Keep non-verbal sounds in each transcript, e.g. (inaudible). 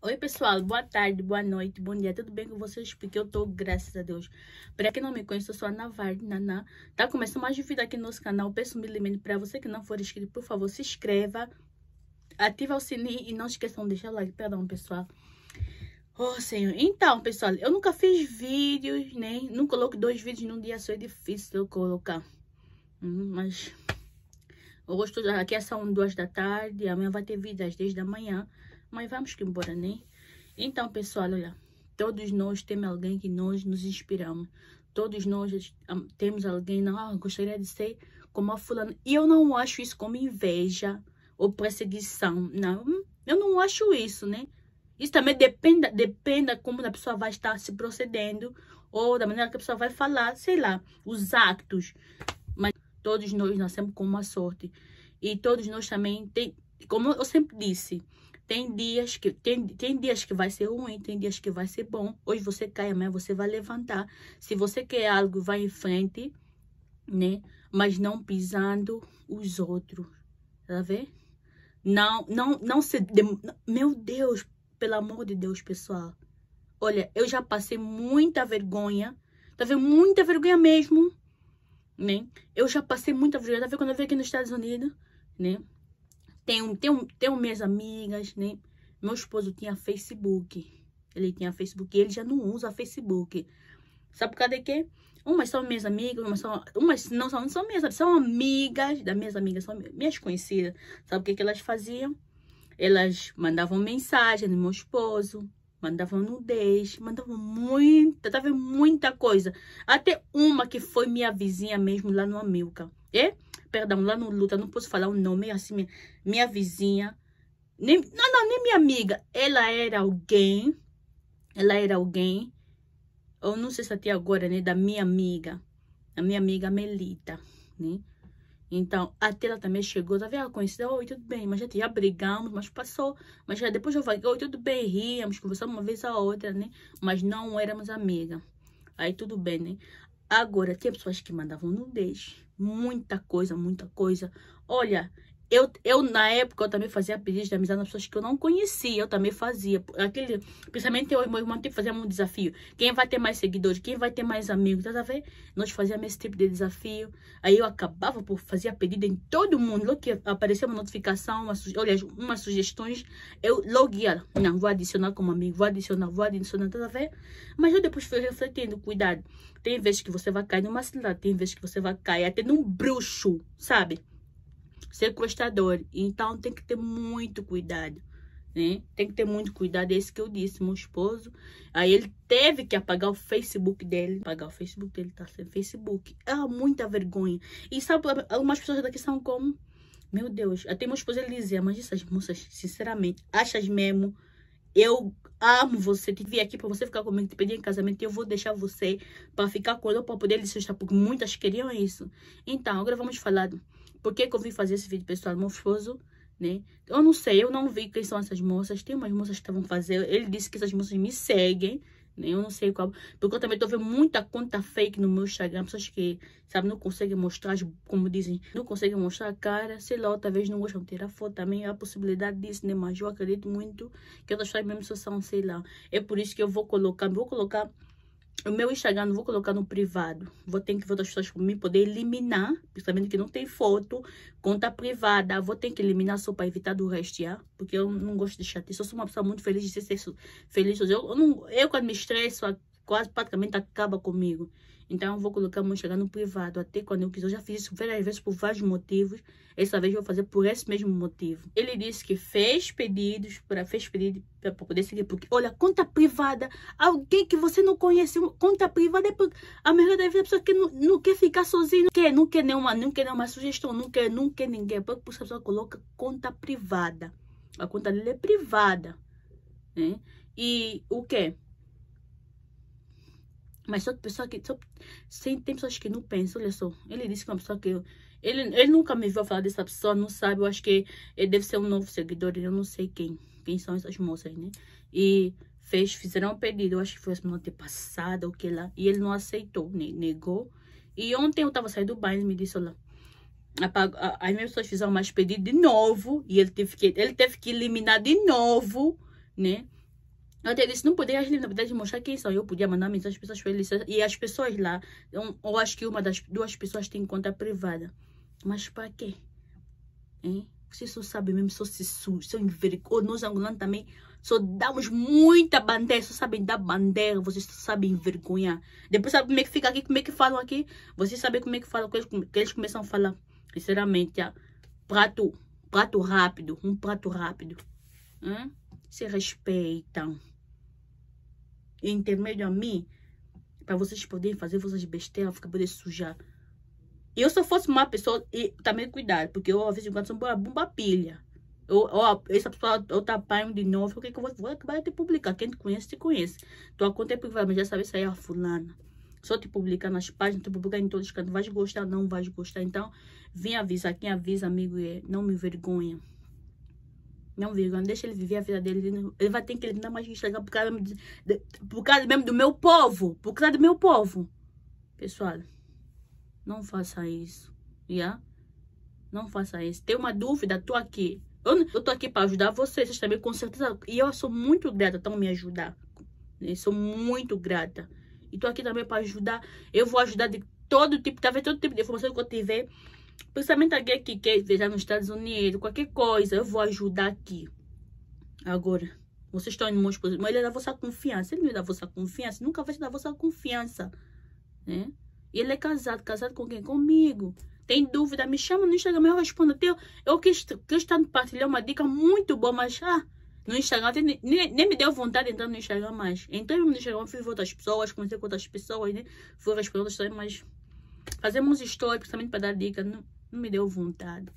Oi pessoal, boa tarde, boa noite, bom dia, tudo bem com vocês? Porque eu tô, graças a Deus. Pra quem não me conhece, eu sou a Navarre, Naná. Tá começando mais um vídeo aqui no nosso canal, peço humildemente pra você que não for inscrito, por favor, se inscreva, ativa o sininho e não esqueçam de deixar o like, perdão pessoal. Oh, Senhor. Então, pessoal, eu nunca fiz vídeos, né? Não coloco dois vídeos num dia só, é difícil eu colocar. Hum, mas... mas... Hoje, aqui é são duas da tarde, amanhã vai ter vídeo às 10 da manhã. Mas vamos que embora, né? Então, pessoal, olha, todos nós temos alguém que nós nos inspiramos. Todos nós ah, temos alguém, não, ah, gostaria de ser como a fulana. E eu não acho isso como inveja ou perseguição, não. Hum, eu não acho isso, né? Isso também depende, dependa como a pessoa vai estar se procedendo ou da maneira que a pessoa vai falar, sei lá, os actos. Mas todos nós nascemos com uma sorte. E todos nós também tem, como eu sempre disse, tem uhum. dias que tem, tem dias que vai ser ruim, tem dias que vai ser bom. Hoje você cai, amanhã você vai levantar. Se você quer algo, vai em frente, né? Mas não pisando os outros. Tá vendo? Não, não, não se... Meu Deus, pelo amor de Deus, pessoal. Olha, eu já passei muita vergonha. Tá vendo? Muita vergonha mesmo, né? Eu já passei muita vergonha. Tá vendo quando eu vim aqui nos Estados Unidos, né? Tenho, tenho, tenho minhas amigas, né? Meu esposo tinha Facebook. Ele tinha Facebook. Ele já não usa Facebook. Sabe por causa de quê? Umas são minhas amigas, umas, são, umas não, são, não são minhas são amigas das minhas amigas, são minhas conhecidas. Sabe o que, que elas faziam? Elas mandavam mensagem no meu esposo, mandavam nudez, mandavam muita, tava muita coisa. Até uma que foi minha vizinha mesmo lá no Amilca. E é? perdão, lá no Luta, não posso falar o nome, assim, minha, minha vizinha, nem, não, não, nem minha amiga, ela era alguém, ela era alguém, eu não sei se até agora, né, da minha amiga, a minha amiga Melita, né? Então, até ela também chegou, tá vendo? Ela ah, conhecida, oi, tudo bem, mas já, já brigamos, mas passou. Mas já depois eu falei oi, tudo bem, ríamos, conversamos uma vez a outra, né? Mas não éramos amiga. Aí tudo bem, né? Agora, tem pessoas que mandavam nudez, muita coisa, muita coisa. Olha, eu, eu, na época, eu também fazia pedidos de amizade nas pessoas que eu não conhecia. Eu também fazia. Aquele, principalmente eu e meu irmão, tipo, fazíamos um desafio. Quem vai ter mais seguidores? Quem vai ter mais amigos? Tá ver? Nós fazíamos esse tipo de desafio. Aí eu acabava por fazer pedido em todo mundo. Logo que apareceu uma notificação, uma, olha, umas sugestões, eu logo ia. Não, vou adicionar como amigo, vou adicionar, vou adicionar, tá vendo ver? Mas eu depois fui refletindo, cuidado. Tem vezes que você vai cair numa cidade tem vezes que você vai cair até num bruxo, sabe? sequestrador. Então tem que ter muito cuidado. Né? Tem que ter muito cuidado, é isso que eu disse, meu esposo. Aí ele teve que apagar o Facebook dele. Apagar o Facebook dele, tá sem Facebook. Ah, muita vergonha. E sabe, algumas pessoas daqui são como... Meu Deus, até meu esposo ele dizia, mas essas moças, sinceramente, achas mesmo? Eu amo você, te vi aqui para você ficar comigo, te pedi em casamento, e eu vou deixar você para ficar com ele, para poder lhe sustentar, porque muitas queriam isso. Então, agora vamos falar por que, que eu vim fazer esse vídeo, pessoal? Meu né? Eu não sei, eu não vi quem são essas moças. Tem umas moças que estavam fazendo. Ele disse que essas moças me seguem. Né? Eu não sei qual. Porque eu também tô vendo muita conta fake no meu Instagram. Pessoas que, sabe, não conseguem mostrar, como dizem, não conseguem mostrar a cara. Sei lá, talvez não gostam de a foto também. Há a possibilidade disso, né? Mas eu acredito muito que outras pessoas mesmo são, sei lá. É por isso que eu vou colocar, vou colocar o meu Instagram não vou colocar no privado. Vou ter que ver outras pessoas para mim poder eliminar, principalmente que não tem foto, conta privada. Vou ter que eliminar só para evitar do restear, porque eu não gosto de chatear Eu sou uma pessoa muito feliz de ser, ser feliz. Eu, eu, não, eu quando me estresso, quase praticamente acaba comigo. Então, eu vou colocar a chegando no privado até quando eu quiser. Eu já fiz isso várias vezes por vários motivos. Essa vez eu vou fazer por esse mesmo motivo. Ele disse que fez pedidos para fez pedido para poder seguir. Porque, olha, conta privada, alguém que você não conhece, conta privada é porque a melhor da vida é a pessoa que não, não quer ficar sozinha. Não quer, não quer nenhuma, não quer nenhuma sugestão, não quer, não quer ninguém. Porque por a pessoa coloca conta privada. A conta dele é privada. Né? E o que? Mas só pessoa que. Só, tem, tem pessoas que não pensam, olha só. Ele disse que é uma pessoa que. Eu, ele, ele nunca me viu falar dessa pessoa, não sabe. Eu acho que ele deve ser um novo seguidor. Eu não sei quem. Quem são essas moças, né? E fez, fizeram um pedido. Eu acho que foi semana assim, passada, o que lá. E ele não aceitou, negou. E ontem eu tava saindo do banho e me disse, olha. As minhas pessoas fizeram mais pedido de novo. E ele teve que, ele teve que eliminar de novo, né? Até disse, não podia as novidades mostrar quem são. Eu podia mandar mensagem às pessoas felizes. E as pessoas lá, eu, eu acho que uma das duas pessoas tem conta privada. Mas para quê? Hein? Você só sabe mesmo, só se suja, só envergonha. Nós angolanos também só damos muita bandeira, só sabem dar bandeira, vocês só sabem envergonhar. Depois sabe como é que fica aqui, como é que falam aqui. Vocês sabem como é que falam, que eles, que eles começam a falar. Sinceramente, ah, prato, prato rápido, um prato rápido. Hein? Se respeitam e intermédio a mim, para vocês poderem fazer vocês besteiras, ficar poder sujar. E eu só fosse uma pessoa e também cuidar, porque eu, às vezes, quando sou uma bomba pilha. Ou, ó, essa pessoa ou tá pai de novo, o que que eu vou, vou acabar de publicar? Quem te conhece, te conhece. Tua conta é privada, mas já sabe se é a fulana. Só te publicar nas páginas, te publicar em todos os cantos. vai gostar, não vai gostar. Então, vem avisar. Quem avisa, amigo, é não me vergonha. Não digam, deixa ele viver a vida dele. Ele vai ter que eliminar é mais enxergar por causa, de, de, por causa mesmo do meu povo. Por causa do meu povo. Pessoal, não faça isso. Yeah? Não faça isso. Tem uma dúvida, tô aqui. Eu, eu tô aqui para ajudar vocês, vocês também, com certeza. E eu sou muito grata, então me ajudar. Eu sou muito grata. E tô aqui também para ajudar. Eu vou ajudar de todo tipo, talvez tá todo tipo de informação que eu tiver Principalmente alguém que quer viajar nos Estados Unidos, qualquer coisa, eu vou ajudar aqui. Agora, vocês estão em meus posições, mas ele é da vossa confiança. Ele não é da vossa confiança, nunca vai ser da vossa confiança. Né? E ele é casado, casado com quem? Comigo. Tem dúvida, me chama no Instagram, eu respondo. eu, eu quis, quis partilhar uma dica muito boa, mas ah, no Instagram, nem, nem, me deu vontade de entrar no Instagram mais. Então, no Instagram, fui ver outras pessoas, comecei com outras pessoas, né? Fui responder outras pessoas, mas Fazemos história, principalmente para dar dica. Não, não, me deu vontade.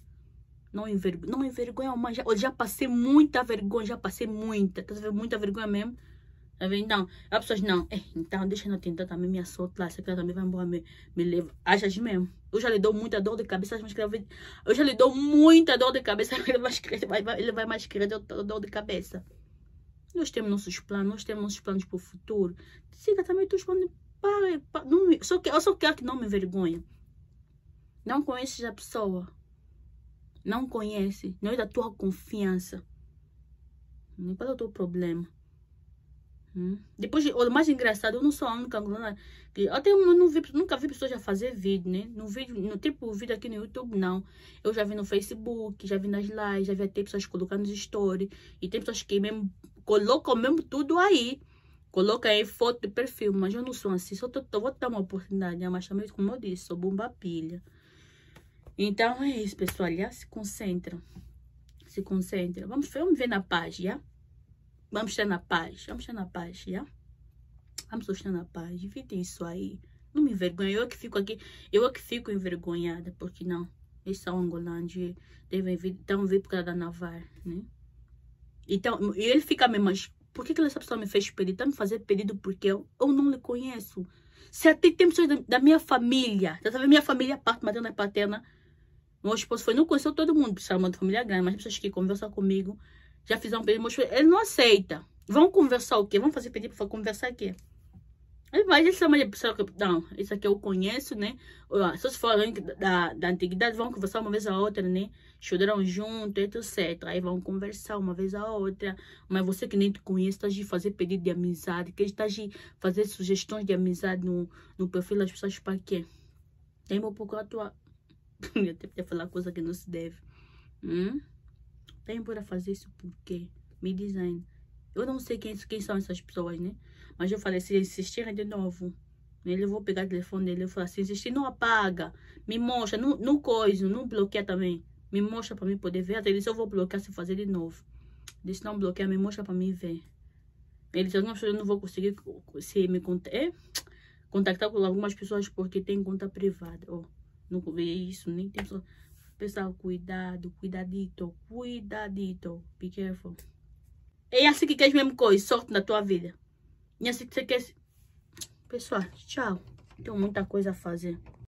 Não envergonha, não envergonha mas já, já passei muita vergonha, já passei muita, tá vendo? Muita vergonha mesmo. Tá vendo? Então, as pessoas não, é, então deixa eu tentar também tá, me sorte lá, se ela também vai embora, me, me leva. Achas mesmo? Eu já lhe dou muita dor de cabeça, mas escrever. Eu já lhe dou muita dor de cabeça, (laughs) ele vai, vai, vai, ele vai mais querer dor de cabeça. Nós temos nossos planos, nós temos nossos planos para o futuro. Siga também os teus planos não me, só que, eu só quero que não me envergonhe. Não conhece a pessoa. Não conhece. Não é da tua confiança. Não é o teu problema. Hum. Depois, o mais engraçado, eu não sou a única angolana que até eu não vi, nunca vi pessoas já fazer vídeo, né? No vídeo, no tipo vídeo aqui no YouTube, não. Eu já vi no Facebook, já vi nas lives, já vi até pessoas colocando stories. E tem pessoas que mesmo colocam mesmo tudo aí. Coloca aí foto de perfil, mas eu não sou assim. Só tô, tô, vou dar uma oportunidade, mas também, como eu disse, sou bomba pilha. Então, é isso, pessoal. Já se concentra. Se concentra. Vamos, vamos ver na paz, já? Vamos estar na paz. Vamos estar na paz, já? Vamos estar na paz. Evitem isso aí. Não me envergonha. Eu que fico aqui. Eu que fico envergonhada, porque não. Eles são angolanos e devem vir, estão vir por causa da Navarra, né? Então, ele fica mesmo, mas por que, que essa pessoa me fez pedido? Está me fazendo pedido porque eu, eu não lhe conheço. Se até tem pessoas da, da minha família, já sabe, minha família, é parte materna e é paterna, meu esposo foi, não conheceu todo mundo, da família grande, mas pessoas que conversam comigo, já fizeram um pedido, ele não aceita. Vão conversar o quê? Vão fazer pedido para conversar o quê? Mas isso é uma pessoa que, não, isso aqui eu conheço, né? se vocês forem da, da antiguidade, vão conversar uma vez a outra, né? Estudaram junto, etc. Aí vão conversar uma vez a outra. Mas você que nem te conhece, está de fazer pedido de amizade, que está de fazer sugestões de amizade no, no perfil das pessoas para quê? Tem meu pouco tua. (laughs) eu até podia falar coisa que não se deve. Hum? Tem por fazer isso por quê? Me diz aí. Eu não sei quem, quem são essas pessoas, né? Mas eu falei, se insistirem de novo, ele né, eu vou pegar o telefone dele, eu falo assim, insistir, não apaga, me mostra, não, não coisa, não bloqueia também. Me mostra para mim poder ver. Até isso eu vou bloquear se fazer de novo. Ele disse, não bloqueia, me mostra para mim ver. Ele disse, algumas pessoas eu não vou conseguir se me é, contactar com algumas pessoas porque tem conta privada. Oh, não vê isso, nem tem pessoa. Pessoal, cuidado, cuidadito, cuidadito. Be careful. É assim que queres mesmo coisa, sorte na tua vida. E assim que você quer... Pessoal, tchau. Tenho muita coisa a fazer.